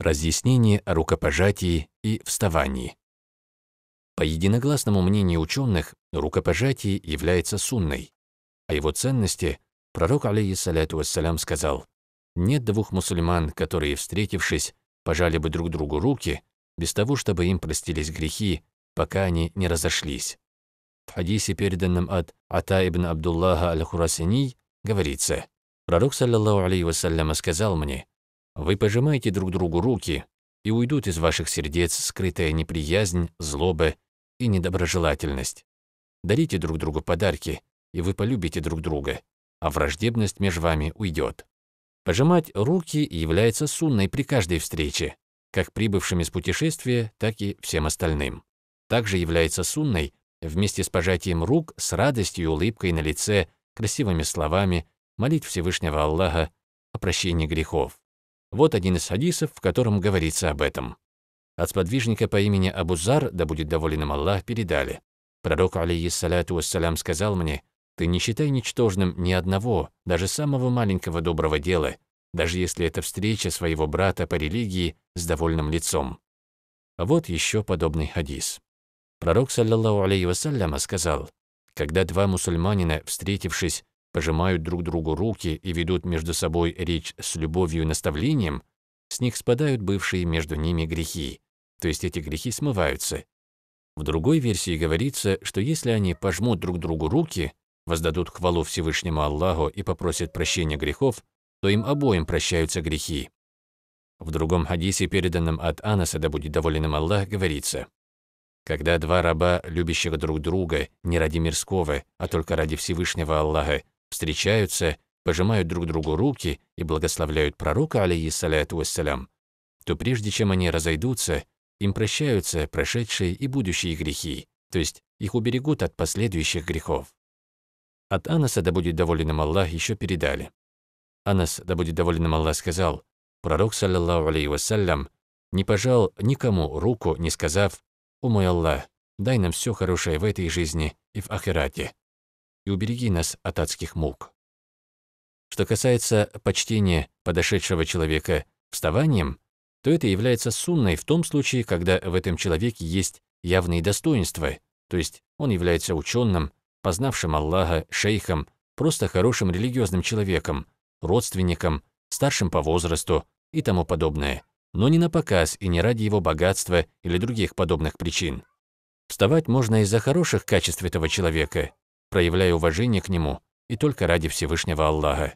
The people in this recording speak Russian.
разъяснение о рукопожатии и вставании. По единогласному мнению ученых, рукопожатие является сунной. О а его ценности пророк, алейхиссаляту вассалям, сказал, «Нет двух мусульман, которые, встретившись, пожали бы друг другу руки, без того, чтобы им простились грехи, пока они не разошлись». В хадисе, переданном от Ата ибн Абдуллаха аль-Хурасини, говорится, «Пророк, саллиллаху алейхи вассаляма, сказал мне, вы пожимаете друг другу руки, и уйдут из ваших сердец скрытая неприязнь, злоба и недоброжелательность. Дарите друг другу подарки, и вы полюбите друг друга, а враждебность между вами уйдет. Пожимать руки является сунной при каждой встрече, как прибывшим из путешествия, так и всем остальным. Также является сунной вместе с пожатием рук с радостью и улыбкой на лице, красивыми словами молить Всевышнего Аллаха о прощении грехов. Вот один из хадисов, в котором говорится об этом. От сподвижника по имени Абузар, да будет доволен им Аллах, передали. Пророк, алейиссаляту вассалям, сказал мне, «Ты не считай ничтожным ни одного, даже самого маленького доброго дела, даже если это встреча своего брата по религии с довольным лицом». Вот еще подобный хадис. Пророк, саллиллаху алейхи вассаляма, сказал, «Когда два мусульманина, встретившись, пожимают друг другу руки и ведут между собой речь с любовью и наставлением, с них спадают бывшие между ними грехи, то есть эти грехи смываются. В другой версии говорится, что если они пожмут друг другу руки, воздадут хвалу Всевышнему Аллаху и попросят прощения грехов, то им обоим прощаются грехи. В другом хадисе, переданном от Анаса, да будет доволен им Аллах, говорится, «Когда два раба, любящих друг друга, не ради мирского, а только ради Всевышнего Аллаха, встречаются, пожимают друг другу руки и благословляют пророка, алейхиссаляту вассалям, то прежде чем они разойдутся, им прощаются прошедшие и будущие грехи, то есть их уберегут от последующих грехов. От Анаса, да будет доволен им Аллах, еще передали. Анас, да будет доволен им Аллах, сказал, пророк, саллаллаху алейхи вассалям, не пожал никому руку, не сказав, «О мой Аллах, дай нам все хорошее в этой жизни и в ахирате, и убереги нас от адских мук. Что касается почтения подошедшего человека вставанием, то это является сунной в том случае, когда в этом человеке есть явные достоинства, то есть он является ученым, познавшим Аллаха, шейхом, просто хорошим религиозным человеком, родственником, старшим по возрасту и тому подобное, но не на показ и не ради его богатства или других подобных причин. Вставать можно из-за хороших качеств этого человека проявляя уважение к нему и только ради Всевышнего Аллаха.